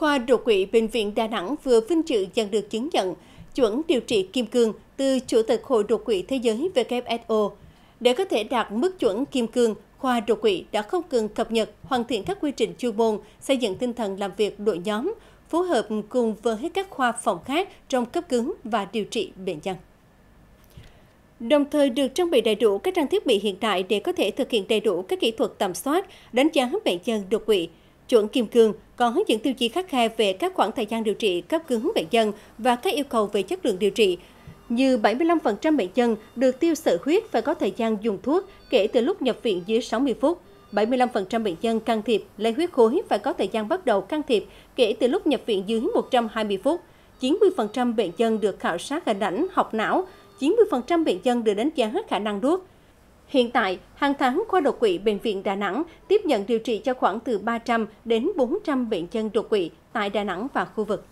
Khoa đột quỵ Bệnh viện Đà Nẵng vừa vinh dự nhận được chứng nhận chuẩn điều trị kim cương từ Chủ tịch Hội đột quỵ Thế giới WSO. Để có thể đạt mức chuẩn kim cương, khoa đột quỵ đã không ngừng cập nhật, hoàn thiện các quy trình chuyên môn, xây dựng tinh thần làm việc đội nhóm, phối hợp cùng với các khoa phòng khác trong cấp cứu và điều trị bệnh nhân. Đồng thời được trang bị đầy đủ các trang thiết bị hiện đại để có thể thực hiện đầy đủ các kỹ thuật tầm soát, đánh giá bệnh nhân đột quỵ, chuẩn kim cương, còn hướng dẫn tiêu chí khắc khe về các khoảng thời gian điều trị cấp cứu bệnh nhân và các yêu cầu về chất lượng điều trị. Như 75% bệnh nhân được tiêu sợi huyết phải có thời gian dùng thuốc kể từ lúc nhập viện dưới 60 phút. 75% bệnh nhân can thiệp lấy huyết khối phải có thời gian bắt đầu can thiệp kể từ lúc nhập viện dưới 120 phút. 90% bệnh nhân được khảo sát hình ảnh học não, 90% bệnh nhân được đánh giá hết khả năng đuốc, Hiện tại, hàng tháng khoa đột quỵ Bệnh viện Đà Nẵng tiếp nhận điều trị cho khoảng từ 300 đến 400 bệnh nhân đột quỵ tại Đà Nẵng và khu vực.